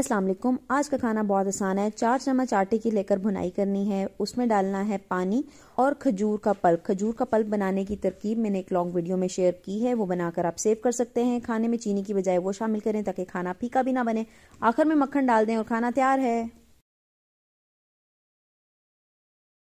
अस्सलाम वालेकुम आज का खाना बहुत आसान है चार चम्मच आटे की लेकर भुनाई करनी है उसमें डालना है पानी और खजूर का पल्प खजूर का पल्प बनाने की तरकीब मैंने एक लॉन्ग वीडियो में शेयर की है वो बनाकर आप सेव कर सकते हैं खाने में चीनी की बजाय वो शामिल करें ताकि खाना फीका भी ना बने आखिर में मक्खन डाल दें और खाना तैयार है